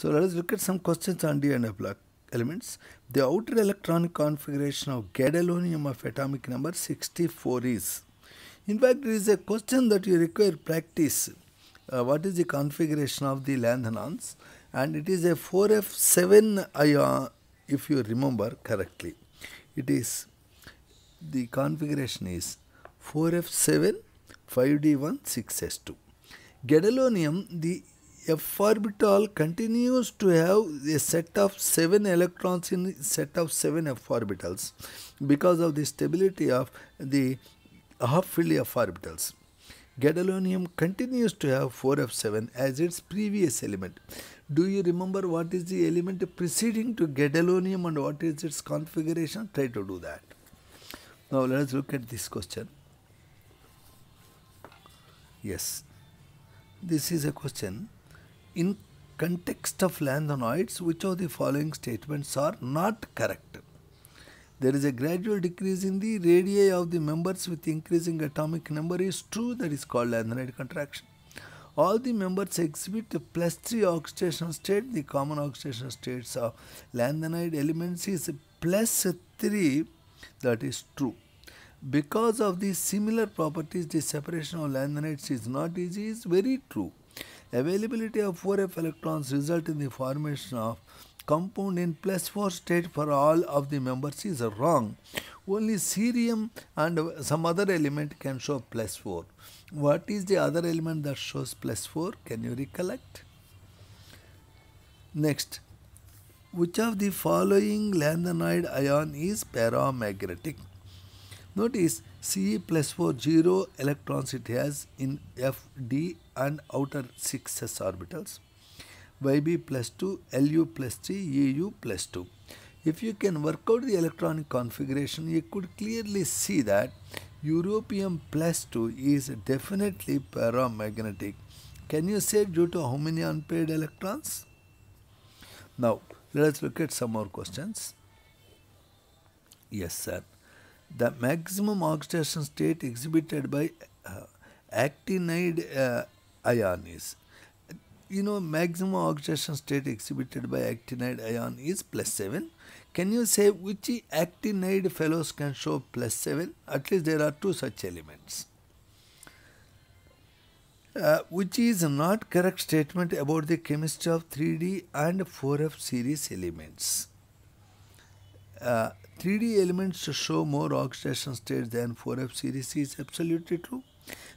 So let us look at some questions on DNF elements. The outer electronic configuration of gadolinium of atomic number 64 is. In fact, it is a question that you require practice. Uh, what is the configuration of the lanthanons? And it is a 4F7 ion if you remember correctly. It is, the configuration is 4F7, 5D1, 6S2. Gadolinium, the F orbital continues to have a set of 7 electrons in set of 7 F orbitals because of the stability of the half-filled F orbitals. Gadolinium continues to have 4F7 as its previous element. Do you remember what is the element preceding to gadolinium and what is its configuration? Try to do that. Now let us look at this question. Yes, this is a question in context of lanthanoids, which of the following statements are not correct? There is a gradual decrease in the radii of the members with increasing atomic number is true, that is called lanthanide contraction. All the members exhibit the plus 3 oxidation state. The common oxidation states of lanthanide elements is plus 3, that is true. Because of these similar properties, the separation of lanthanides is not easy is very true. Availability of 4f electrons result in the formation of compound in plus 4 state for all of the members is wrong. Only cerium and some other element can show plus 4. What is the other element that shows plus 4? Can you recollect? Next, which of the following lanthanoid ion is paramagnetic? Notice Ce plus 4 0 electrons it has in F, D and outer 6s orbitals. Yb plus 2, Lu plus 3, Eu plus 2. If you can work out the electronic configuration, you could clearly see that Europium plus 2 is definitely paramagnetic. Can you say due to how many unpaired electrons? Now, let us look at some more questions. Yes, sir the maximum oxidation state exhibited by uh, actinide uh, ion is you know maximum oxidation state exhibited by actinide ion is plus 7 can you say which actinide fellows can show plus 7 at least there are two such elements uh, which is not correct statement about the chemistry of 3d and 4f series elements uh, 3D elements show more oxidation states than 4F series is absolutely true.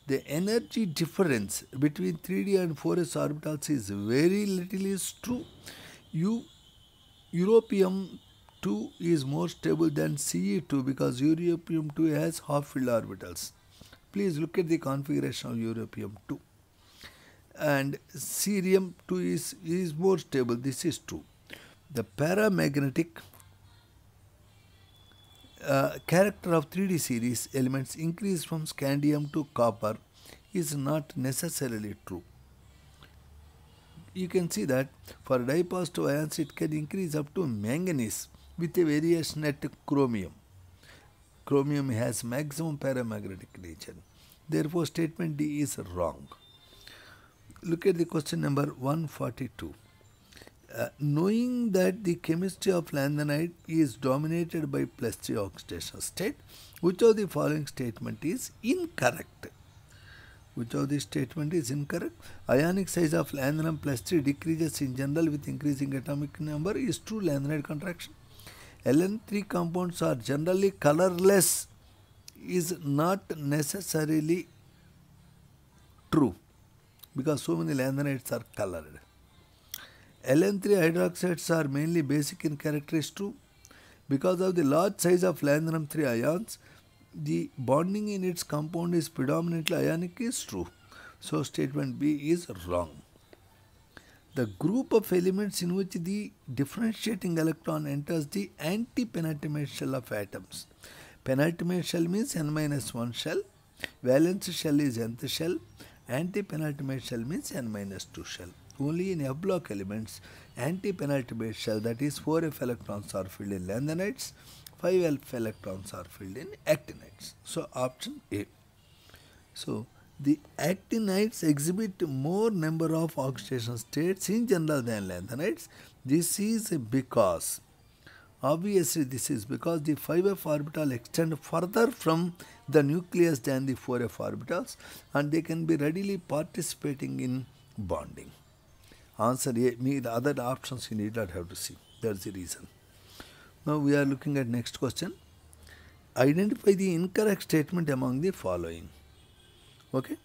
The energy difference between 3D and 4S orbitals is very little is true. U europium 2 is more stable than Ce2 because europium 2 has half-filled orbitals. Please look at the configuration of europium 2. And cerium 2 is, is more stable, this is true. The paramagnetic uh, character of 3D series elements increase from scandium to copper is not necessarily true. You can see that for dipositive ions it can increase up to manganese with a variation at chromium. Chromium has maximum paramagnetic nature. Therefore, statement D is wrong. Look at the question number 142 uh, knowing that the chemistry of lanthanide is dominated by plus three oxidation state, which of the following statement is incorrect? Which of the statement is incorrect? Ionic size of lanthanum plus 3 decreases in general with increasing atomic number is true lanthanide contraction. LN3 compounds are generally colorless is not necessarily true because so many lanthanides are colored. LN3 hydroxides are mainly basic in characteristics too. Because of the large size of lanthanum-3 ions, the bonding in its compound is predominantly ionic is true. So statement B is wrong. The group of elements in which the differentiating electron enters the anti-penultimate shell of atoms. Penultimate shell means n minus 1 shell, valence shell is nth shell, anti-penultimate shell means n minus 2 shell only in F-block elements anti-penultimate shell that is 4F electrons are filled in lanthanides, 5F electrons are filled in actinides. So option A. So the actinides exhibit more number of oxidation states in general than lanthanides. This is because obviously this is because the 5f orbital extend further from the nucleus than the 4f orbitals and they can be readily participating in bonding answer A, me, the other options you need not have to see. That's the reason. Now we are looking at next question. Identify the incorrect statement among the following. Okay.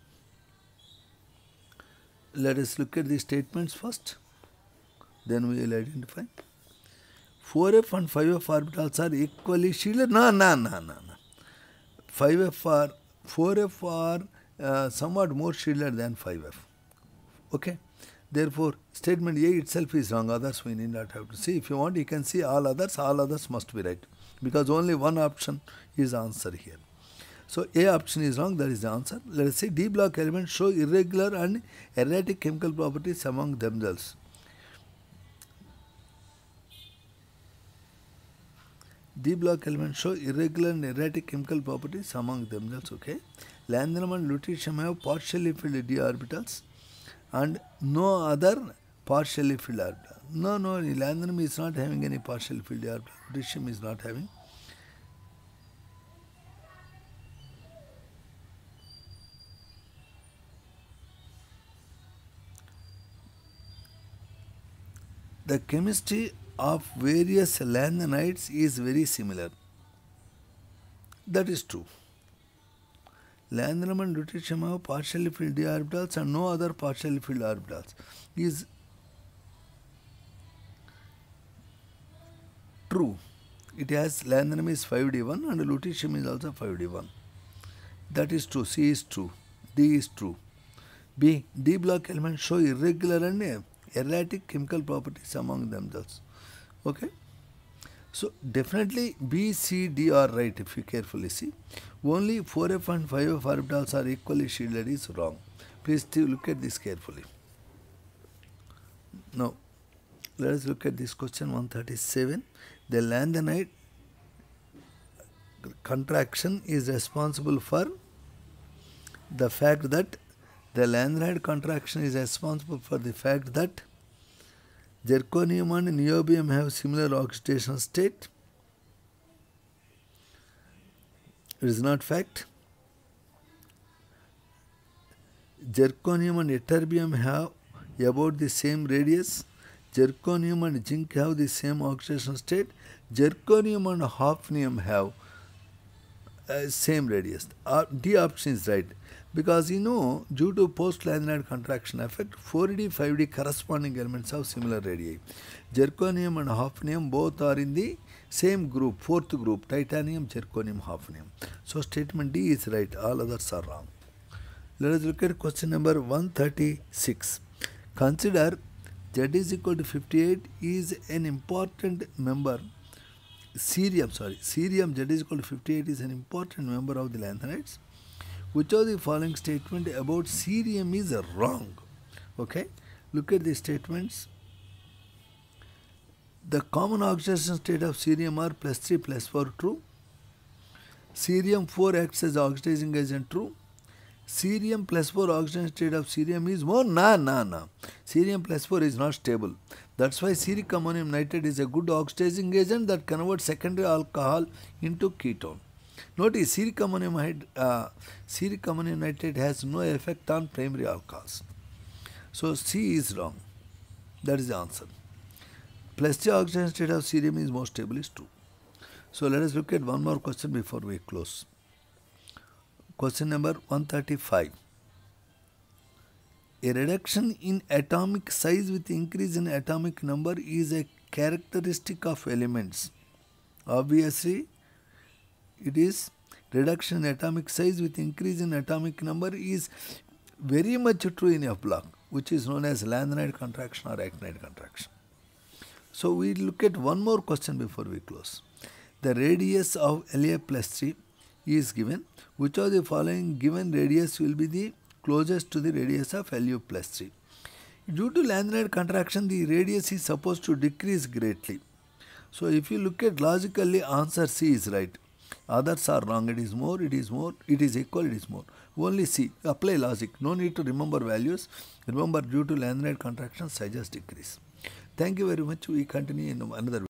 Let us look at the statements first. Then we will identify. 4f and 5f orbitals are equally shielded. No, no, no, no, no. 5f are, 4f are uh, somewhat more shielded than 5f. Okay. Therefore, statement A itself is wrong, others we need not have to see. If you want, you can see all others, all others must be right. Because only one option is answer here. So A option is wrong, that is the answer. Let us see D block elements show irregular and erratic chemical properties among themselves. D block elements show irregular and erratic chemical properties among themselves, okay. Lanthanum and lutetium have partially filled d orbitals and no other partially filled orbital. No, no, Elandrum is not having any partially filled orbital. Tritium is not having. The chemistry of various lanthanides is very similar. That is true. Landrum and rotation have partially filled d orbitals and no other partially filled orbitals is true. It has Landrum is 5d1 and lutetium is also 5d1. That is true. C is true. D is true. B. D block elements show irregular and erratic chemical properties among themselves. Okay. So definitely B, C, D are right if you carefully see. Only 4F and 5F orbitals are equally shielded is wrong. Please look at this carefully. Now, let us look at this question 137. The lanthanide contraction is responsible for the fact that the lanthanide contraction is responsible for the fact that Zirconium and niobium have similar oxidation state. It is not fact. Zirconium and ytterbium have about the same radius. Zirconium and zinc have the same oxidation state. Zirconium and hafnium have uh, same radius. Uh, D option is right because you know due to post lanthanide contraction effect 4D 5D corresponding elements have similar radii. Zirconium and hafnium both are in the same group fourth group titanium zirconium hafnium. So statement D is right all others are wrong. Let us look at question number 136. Consider Z is equal to 58 is an important member Cerium, sorry, Cerium Z is equal to 58 is an important member of the lanthanides. Which of the following statement about cerium is wrong? Okay, look at the statements. The common oxidation state of cerium are plus 3 plus 4 true. Cerium 4 acts as oxidizing agent true. Cerium plus 4 oxygen state of cerium is more? na, na, na. Cerium plus 4 is not stable. That's why ceric ammonium nitrate is a good oxidizing agent that converts secondary alcohol into ketone. Notice ceric ammonium, uh, ceric ammonium nitrate has no effect on primary alcohols. So C is wrong. That is the answer. 3 oxygen state of cerium is more stable is true. So let us look at one more question before we close. Question number 135. A reduction in atomic size with increase in atomic number is a characteristic of elements. Obviously, it is reduction in atomic size with increase in atomic number is very much true in F block, which is known as lanthanide contraction or actinide contraction. So we look at one more question before we close. The radius of LA plus 3 is given. Which of the following given radius will be the closest to the radius of LU plus 3? Due to laminar contraction, the radius is supposed to decrease greatly. So if you look at logically, answer C is right. Others are wrong. It is more, it is more, it is equal, it is more. Only C. Apply logic. No need to remember values. Remember, due to laminar contraction, sizes decrease. Thank you very much. We continue in another